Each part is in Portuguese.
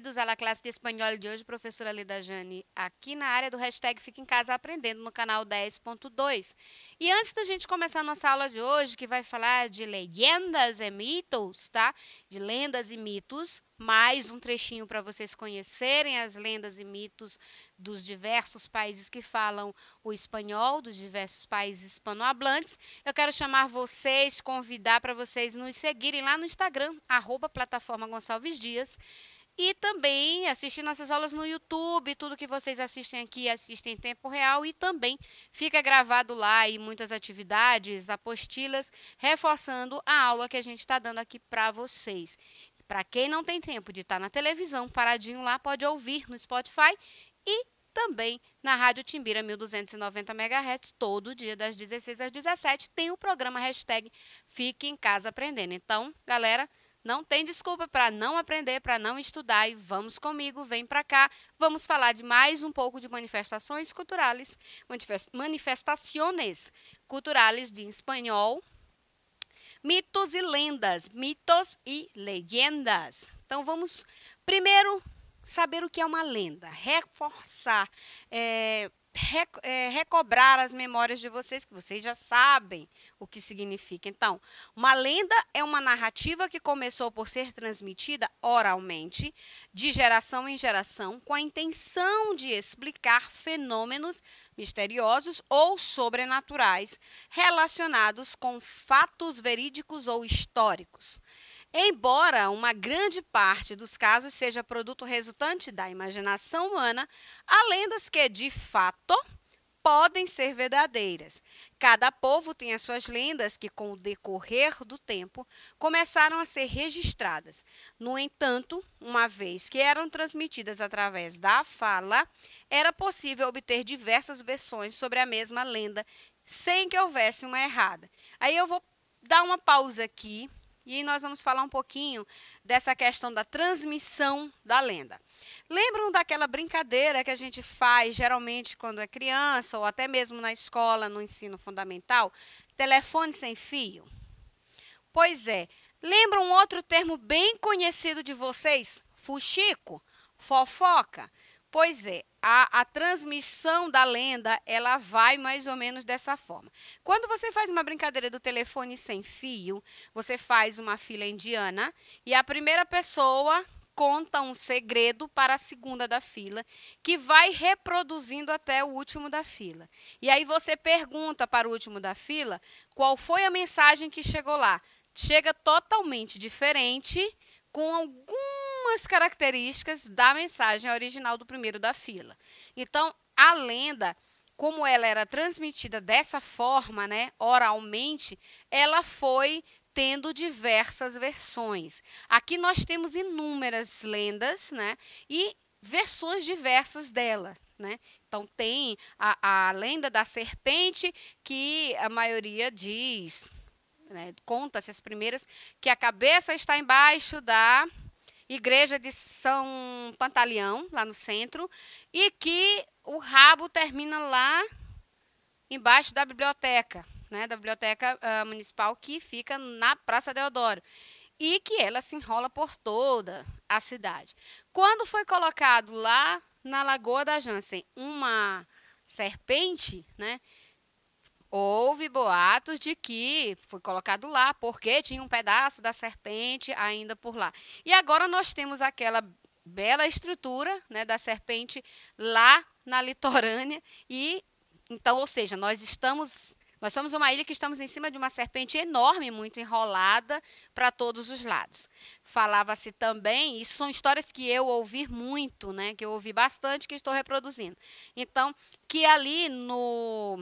Bem-vindos à Classe de Espanhol de hoje, professora Lida Jane, aqui na área do hashtag Fica em Casa Aprendendo, no canal 10.2. E antes da gente começar a nossa aula de hoje, que vai falar de legendas e mitos, tá? De lendas e mitos, mais um trechinho para vocês conhecerem as lendas e mitos dos diversos países que falam o espanhol, dos diversos países hispanohablantes. Eu quero chamar vocês, convidar para vocês nos seguirem lá no Instagram, arroba plataforma Gonçalves Dias. E também assistir nossas aulas no YouTube, tudo que vocês assistem aqui, assistem em tempo real e também fica gravado lá e muitas atividades, apostilas, reforçando a aula que a gente está dando aqui para vocês. Para quem não tem tempo de estar tá na televisão, paradinho lá, pode ouvir no Spotify e também na Rádio Timbira 1290 MHz, todo dia das 16 às 17, tem o programa hashtag Fique em Casa Aprendendo. Então, galera, não tem desculpa para não aprender, para não estudar e vamos comigo, vem para cá. Vamos falar de mais um pouco de manifestações culturais, manifestações culturais de espanhol, mitos e lendas, mitos e legendas. Então vamos primeiro saber o que é uma lenda, reforçar, é, é, recobrar as memórias de vocês, que vocês já sabem o que significa. Então, uma lenda é uma narrativa que começou por ser transmitida oralmente, de geração em geração, com a intenção de explicar fenômenos misteriosos ou sobrenaturais relacionados com fatos verídicos ou históricos. Embora uma grande parte dos casos seja produto resultante da imaginação humana, há lendas que, de fato, podem ser verdadeiras. Cada povo tem as suas lendas que, com o decorrer do tempo, começaram a ser registradas. No entanto, uma vez que eram transmitidas através da fala, era possível obter diversas versões sobre a mesma lenda sem que houvesse uma errada. Aí eu vou dar uma pausa aqui e nós vamos falar um pouquinho dessa questão da transmissão da lenda. Lembram daquela brincadeira que a gente faz geralmente quando é criança ou até mesmo na escola, no ensino fundamental? Telefone sem fio? Pois é. Lembram outro termo bem conhecido de vocês? Fuxico? Fofoca? Pois é, a, a, transmissão da lenda ela vai mais ou menos dessa forma. Quando você faz uma brincadeira do telefone sem fio, você faz uma fila indiana e a primeira pessoa conta um segredo para a segunda da fila, que vai reproduzindo até o último da fila. E aí você pergunta para o último da fila qual foi a mensagem que chegou lá. Chega totalmente diferente, com algum algumas características da mensagem original do primeiro da fila. Então, a lenda, como ela era transmitida dessa forma, né, oralmente, ela foi tendo diversas versões. Aqui nós temos inúmeras lendas, né, e versões diversas dela, né? Então tem a, a lenda da serpente que a maioria diz, né, conta-se as primeiras, que a cabeça está embaixo da igreja de São Pantaleão, lá no centro, e que o rabo termina lá embaixo da biblioteca, né, da biblioteca uh, municipal que fica na Praça Deodoro, e que ela se enrola por toda a cidade. Quando foi colocado lá na Lagoa da Jansen uma serpente, né, Houve boatos de que foi colocado lá porque tinha um pedaço da serpente ainda por lá. E agora nós temos aquela bela estrutura né, da serpente lá na litorânea e então, ou seja, nós estamos nós somos uma ilha que estamos em cima de uma serpente enorme, muito enrolada para todos os lados. Falava-se também, isso são histórias que eu ouvi muito, né, que eu ouvi bastante, que estou reproduzindo. Então, que ali no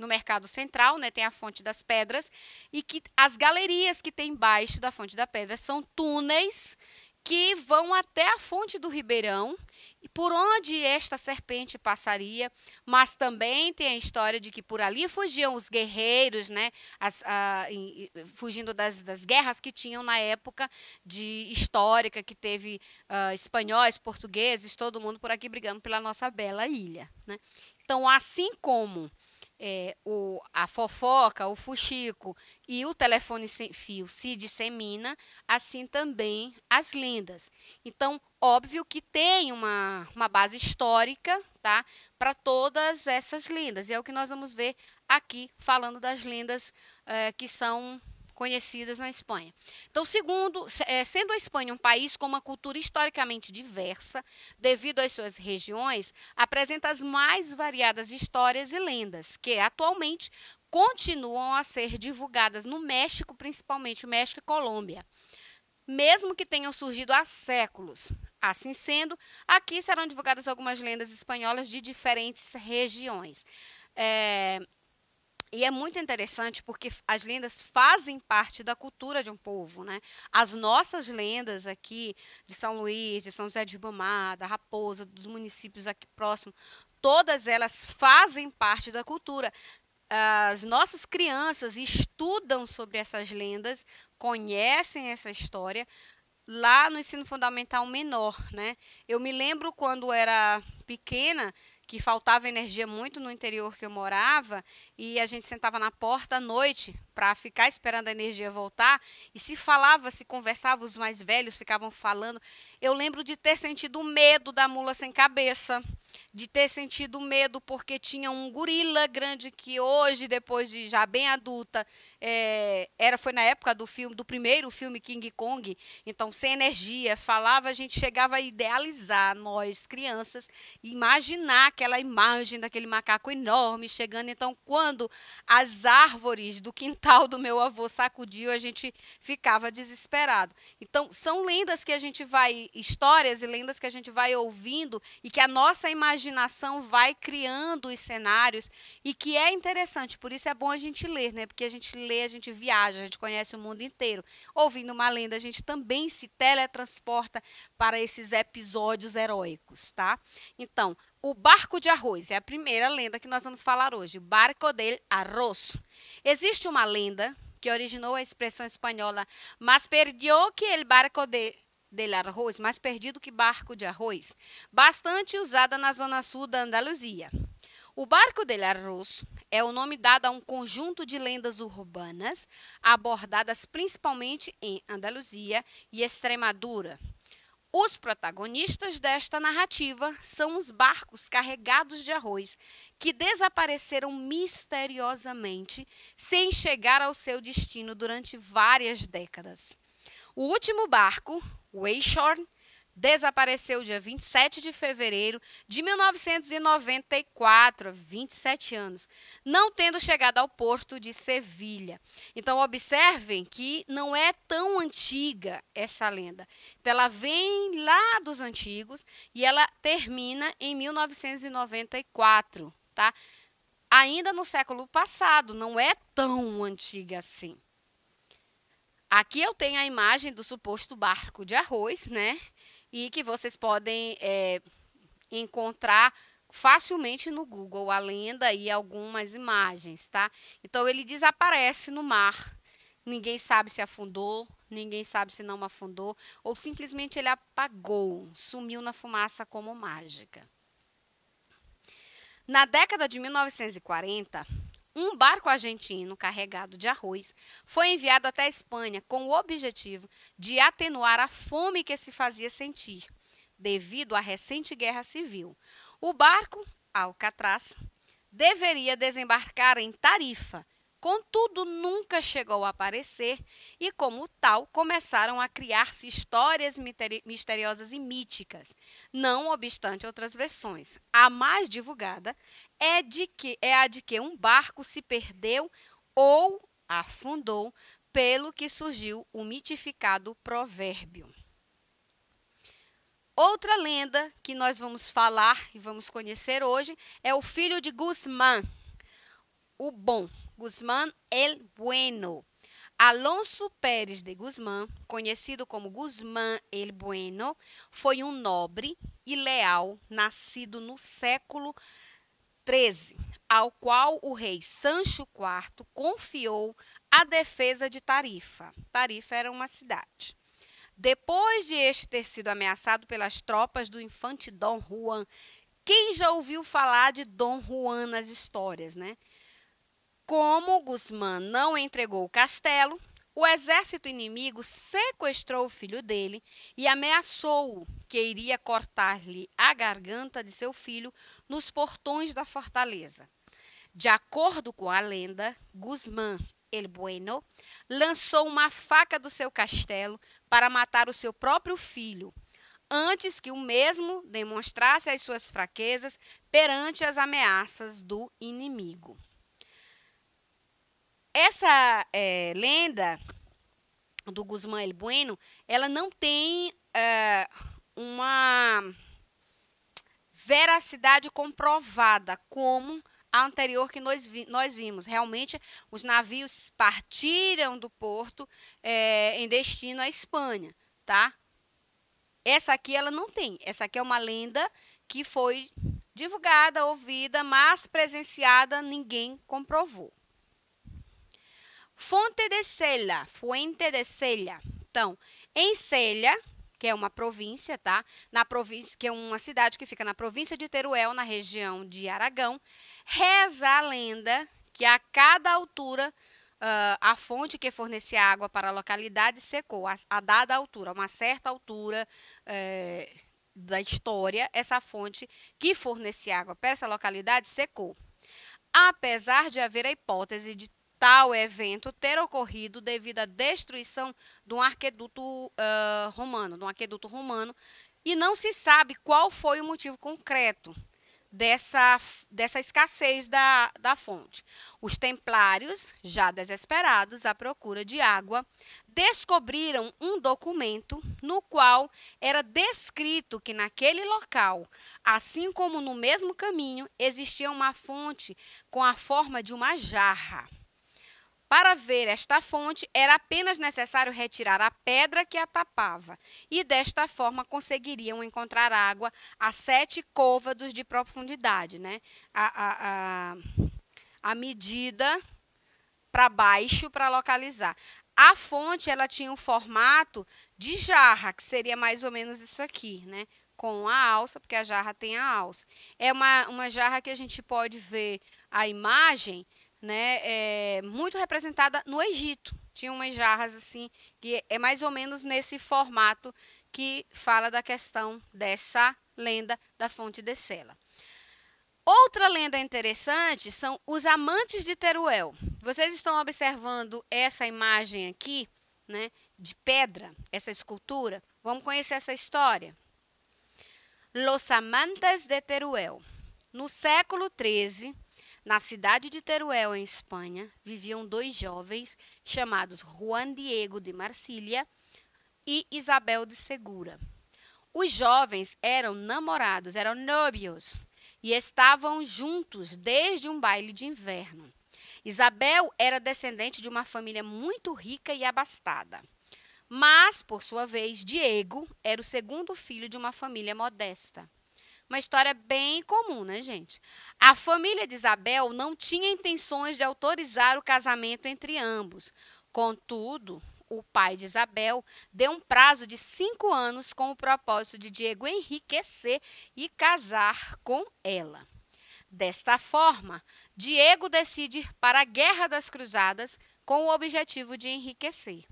no Mercado Central, né, tem a Fonte das Pedras, e que as galerias que tem embaixo da Fonte da Pedra são túneis que vão até a fonte do Ribeirão, por onde esta serpente passaria, mas também tem a história de que por ali fugiam os guerreiros, né, as, a, fugindo das, das, guerras que tinham na época de histórica, que teve uh, espanhóis, portugueses, todo mundo por aqui brigando pela nossa bela ilha. Né? Então, assim como é, o, a fofoca, o fuxico e o telefone sem fio se dissemina, assim também as lendas. Então, óbvio que tem uma, uma base histórica tá, para todas essas lendas. E é o que nós vamos ver aqui, falando das lendas é, que são conhecidas na Espanha. Então, segundo, eh, sendo a Espanha um país com uma cultura historicamente diversa, devido às suas regiões, apresenta as mais variadas histórias e lendas, que atualmente continuam a ser divulgadas no México, principalmente México e Colômbia mesmo que tenham surgido há séculos. Assim sendo, aqui serão divulgadas algumas lendas espanholas de diferentes regiões. É, e é muito interessante porque as lendas fazem parte da cultura de um povo, né? As nossas lendas aqui de São Luís, de São José de Ribamar, da Raposa, dos municípios aqui próximos, todas elas fazem parte da cultura. As nossas crianças estudam sobre essas lendas, conhecem essa história lá no ensino fundamental menor, né? Eu me lembro quando era pequena que faltava energia muito no interior que eu morava e a gente sentava na porta à noite para ficar esperando a energia voltar e se falava, se conversava, os mais velhos ficavam falando. Eu lembro de ter sentido medo da mula sem cabeça, de ter sentido medo porque tinha um gorila grande que hoje, depois de já bem adulta, é, era foi na época do filme, do primeiro filme King Kong, então sem energia, falava, a gente chegava a idealizar nós crianças, imaginar aquela imagem daquele macaco enorme chegando. Então, quando as árvores do quintal do meu avô sacudiam, a gente ficava desesperado. Então, são lendas que a gente vai histórias e lendas que a gente vai ouvindo e que a nossa imaginação vai criando os cenários e que é interessante, por isso é bom a gente ler, né? Porque a gente lê lê, a gente viaja, a gente conhece o mundo inteiro. Ouvindo uma lenda, a gente também se teletransporta para esses episódios heróicos, tá? Então, o barco de arroz é a primeira lenda que nós vamos falar hoje, barco del arroz. Existe uma lenda que originou a expressão espanhola mas perdió que el barco de del arroz, mais perdido que barco de arroz, bastante usada na zona sul da Andaluzia. O Barco del Arroz é o nome dado a um conjunto de lendas urbanas abordadas principalmente em Andaluzia e Extremadura. Os protagonistas desta narrativa são os barcos carregados de arroz que desapareceram misteriosamente sem chegar ao seu destino durante várias décadas. O último barco, Weishorn, desapareceu dia 27 de fevereiro de 1994, 27 anos, não tendo chegado ao porto de Sevilha. Então observem que não é tão antiga essa lenda. Então, ela vem lá dos antigos e ela termina em 1994, tá? Ainda no século passado, não é tão antiga assim. Aqui eu tenho a imagem do suposto barco de arroz, né? e que vocês podem é, encontrar facilmente no Google, a lenda e algumas imagens, tá? Então ele desaparece no mar. Ninguém sabe se afundou, ninguém sabe se não afundou, ou simplesmente ele apagou, sumiu na fumaça como mágica. Na década de 1940, um barco argentino carregado de arroz foi enviado até a Espanha com o objetivo de atenuar a fome que se fazia sentir devido à recente guerra civil. O barco, Alcatraz, deveria desembarcar em Tarifa, contudo nunca chegou a aparecer e, como tal, começaram a criar-se histórias misteriosas e míticas, não obstante outras versões. A mais divulgada é de que é a de que um barco se perdeu ou afundou, pelo que surgiu o mitificado provérbio. Outra lenda que nós vamos falar e vamos conhecer hoje é o filho de Guzmán, o bom, Guzmán el Bueno. Alonso Pérez de Guzmán, conhecido como Guzmán el Bueno, foi um nobre e leal nascido no século 13, ao qual o rei Sancho IV confiou a defesa de Tarifa. Tarifa era uma cidade. Depois de este ter sido ameaçado pelas tropas do infante Dom Juan, quem já ouviu falar de Dom Juan nas histórias, né? Como Guzmán não entregou o castelo, o exército inimigo sequestrou o filho dele e ameaçou-o que iria cortar-lhe a garganta de seu filho nos portões da fortaleza. De acordo com a lenda, Guzmán el Bueno lançou uma faca do seu castelo para matar o seu próprio filho, antes que o mesmo demonstrasse as suas fraquezas perante as ameaças do inimigo. Essa é, lenda do Guzmán El Bueno, ela não tem é, uma veracidade comprovada como a anterior que nós, vi, nós vimos. Realmente, os navios partiram do porto é, em destino à Espanha, tá? Essa aqui ela não tem. Essa aqui é uma lenda que foi divulgada, ouvida, mas presenciada ninguém comprovou. Fonte de Selha, Fuente de Selha. Então, em Selha, que é uma província, tá? Na província, que é uma cidade que fica na província de Teruel, na região de Aragão, reza a lenda que a cada altura uh, a fonte que fornecia água para a localidade secou. A, a dada altura, uma certa altura eh, da história, essa fonte que fornecia água para essa localidade secou. Apesar de haver a hipótese de tal evento ter ocorrido devido à destruição de um arqueduto uh, romano, de um aqueduto romano, e não se sabe qual foi o motivo concreto dessa, dessa escassez da, da fonte. Os templários, já desesperados à procura de água, descobriram um documento no qual era descrito que naquele local, assim como no mesmo caminho, existia uma fonte com a forma de uma jarra. Para ver esta fonte, era apenas necessário retirar a pedra que a tapava, e desta forma conseguiriam encontrar água a sete côvados de profundidade, né? a, a, a, a medida para baixo para localizar. A fonte ela tinha um formato de jarra, que seria mais ou menos isso aqui, né? Com a alça, porque a jarra tem a alça. É uma, uma jarra que a gente pode ver a imagem né, é, muito representada no Egito. Tinha umas jarras assim, que é mais ou menos nesse formato que fala da questão dessa lenda da fonte de Sela. Outra lenda interessante são os amantes de Teruel. Vocês estão observando essa imagem aqui, né, de pedra, essa escultura. Vamos conhecer essa história. Los amantes de Teruel. No século XIII, na cidade de Teruel, em Espanha, viviam dois jovens chamados Juan Diego de Marcília e Isabel de Segura. Os jovens eram namorados, eram nobios, e estavam juntos desde um baile de inverno. Isabel era descendente de uma família muito rica e abastada. Mas, por sua vez, Diego era o segundo filho de uma família modesta. Uma história bem comum, né, gente? A família de Isabel não tinha intenções de autorizar o casamento entre ambos. Contudo, o pai de Isabel deu um prazo de cinco anos com o propósito de Diego enriquecer e casar com ela. Desta forma, Diego decide ir para a Guerra das Cruzadas com o objetivo de enriquecer.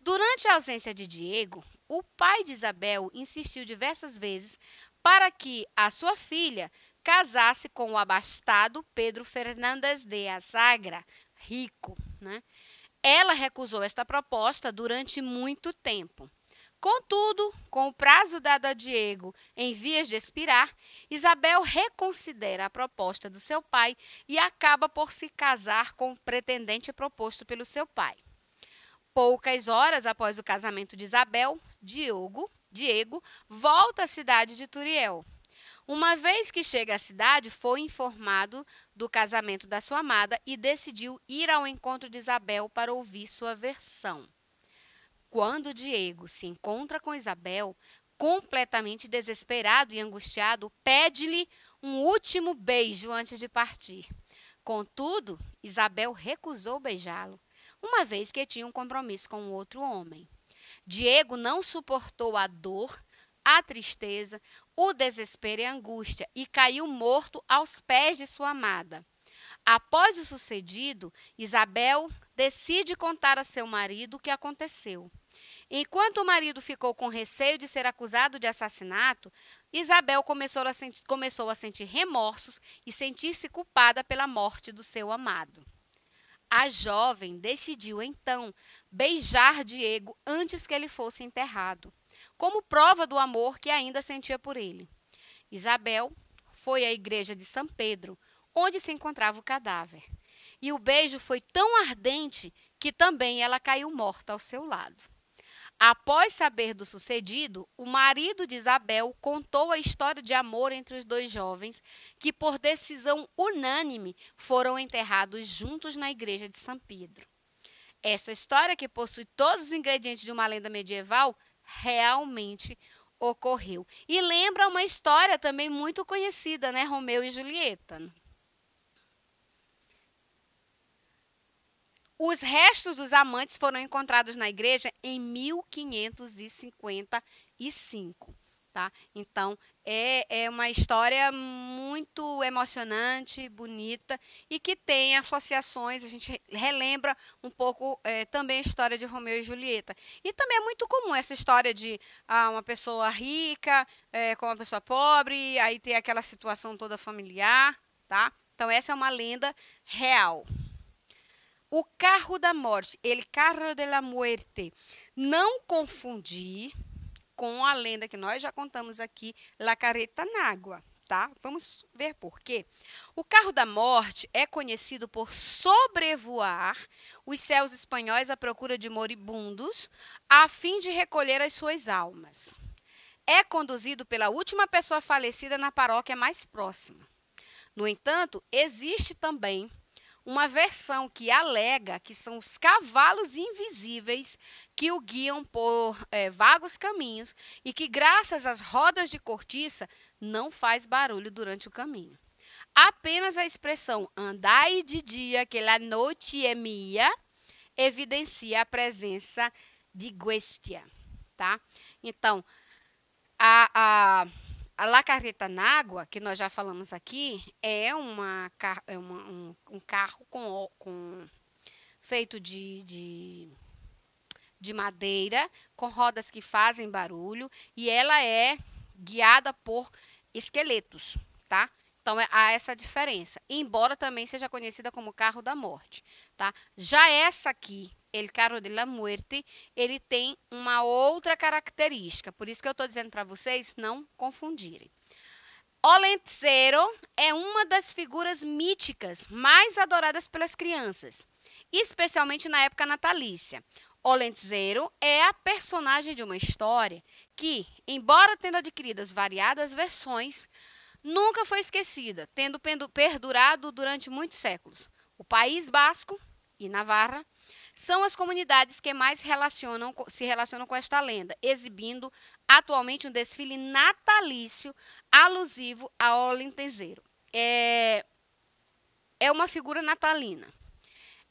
Durante a ausência de Diego, o pai de Isabel insistiu diversas vezes para que a sua filha casasse com o abastado Pedro Fernandes de Azagra, rico. Né? Ela recusou esta proposta durante muito tempo. Contudo, com o prazo dado a Diego em vias de expirar, Isabel reconsidera a proposta do seu pai e acaba por se casar com o pretendente proposto pelo seu pai. Poucas horas após o casamento de Isabel, Diogo, Diego, volta à cidade de Turiel. Uma vez que chega à cidade, foi informado do casamento da sua amada e decidiu ir ao encontro de Isabel para ouvir sua versão. Quando Diego se encontra com Isabel, completamente desesperado e angustiado, pede-lhe um último beijo antes de partir. Contudo, Isabel recusou beijá-lo, uma vez que tinha um compromisso com outro homem. Diego não suportou a dor, a tristeza, o desespero e a angústia e caiu morto aos pés de sua amada. Após o sucedido, Isabel decide contar a seu marido o que aconteceu. Enquanto o marido ficou com receio de ser acusado de assassinato, Isabel começou a, sentir, começou a sentir remorsos e sentir-se culpada pela morte do seu amado. A jovem decidiu então beijar Diego antes que ele fosse enterrado, como prova do amor que ainda sentia por ele. Isabel foi à igreja de São Pedro, onde se encontrava o cadáver. E o beijo foi tão ardente que também ela caiu morta ao seu lado. Após saber do sucedido, o marido de Isabel contou a história de amor entre os dois jovens, que por decisão unânime foram enterrados juntos na igreja de São Pedro. Essa história, que possui todos os ingredientes de uma lenda medieval, realmente ocorreu. E lembra uma história também muito conhecida, né? Romeu e Julieta. Os restos dos amantes foram encontrados na igreja em 1555. Tá? Então, é, é uma história muito emocionante, bonita e que tem associações. A gente relembra um pouco é, também a história de Romeu e Julieta. E também é muito comum essa história de ah, uma pessoa rica é, com uma pessoa pobre, aí tem aquela situação toda familiar. tá? Então, essa é uma lenda real o carro da morte, el carro de la muerte. Não confundir com a lenda que nós já contamos aqui, La careta Nágua, tá? Vamos ver por quê. O carro da morte é conhecido por sobrevoar os céus espanhóis à procura de moribundos, a fim de recolher as suas almas. É conduzido pela última pessoa falecida na paróquia mais próxima. No entanto, existe também uma versão que alega que são os cavalos invisíveis que o guiam por é, vagos caminhos e que, graças às rodas de cortiça, não faz barulho durante o caminho. Apenas a expressão andai de dia, que la noite é mia, evidencia a presença de guestia, tá? Então, a, a a La Carreta Nágua, que nós já falamos aqui, é, uma, é uma, um, um, carro com, com feito de, de, de madeira, com rodas que fazem barulho, e ela é guiada por esqueletos, tá? Então é, há essa diferença, embora também seja conhecida como carro da morte, tá? Já essa aqui, El Carro de la Muerte, ele tem uma outra característica. Por isso que eu estou dizendo para vocês não confundirem. Olentzero é uma das figuras míticas mais adoradas pelas crianças, especialmente na época natalícia. Olentzero é a personagem de uma história que, embora tendo adquirido as variadas versões, nunca foi esquecida, tendo perdurado durante muitos séculos. O País Basco e Navarra são as comunidades que mais relacionam, se relacionam com esta lenda, exibindo atualmente um desfile natalício alusivo ao Olentezeiro. É, é uma figura natalina.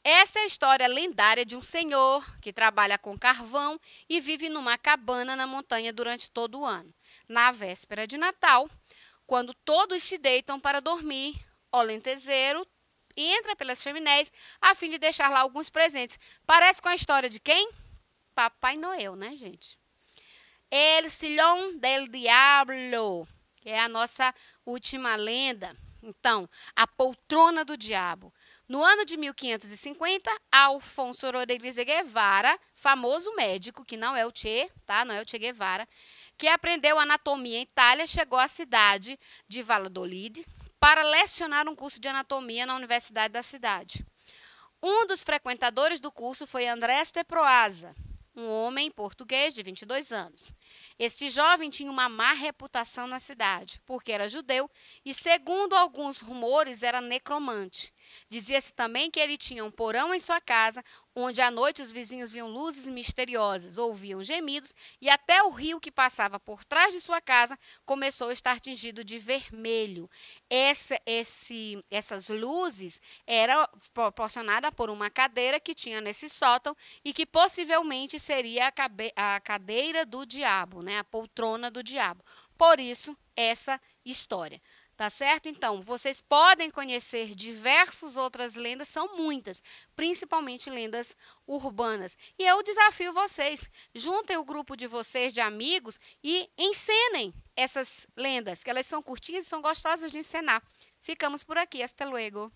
Essa é a história lendária de um senhor que trabalha com carvão e vive numa cabana na montanha durante todo o ano. Na véspera de Natal, quando todos se deitam para dormir, Olentezeiro e entra pelas chaminés a fim de deixar lá alguns presentes. Parece com a história de quem? Papai Noel, né, gente? El Silhão del Diablo, que é a nossa última lenda. Então, a poltrona do diabo. No ano de 1550, Alfonso Rodrigues de Guevara, famoso médico, que não é o Che, tá? Não é o Che Guevara, que aprendeu anatomia em Itália, chegou à cidade de Valladolid, para lecionar um curso de anatomia na universidade da cidade. Um dos frequentadores do curso foi Andrés de Proaza, um homem português de 22 anos. Este jovem tinha uma má reputação na cidade, porque era judeu e, segundo alguns rumores, era necromante. Dizia-se também que ele tinha um porão em sua casa, onde à noite os vizinhos viam luzes misteriosas, ouviam gemidos e até o rio que passava por trás de sua casa começou a estar tingido de vermelho. Essa, esse, essas luzes eram proporcionadas por uma cadeira que tinha nesse sótão e que possivelmente seria a, cabe, a cadeira do diabo, né, a poltrona do diabo. Por isso, essa história tá certo? Então, vocês podem conhecer diversas outras lendas, são muitas, principalmente lendas urbanas. E eu desafio vocês, juntem o grupo de vocês, de amigos, e encenem essas lendas, que elas são curtinhas e são gostosas de encenar. Ficamos por aqui, hasta luego!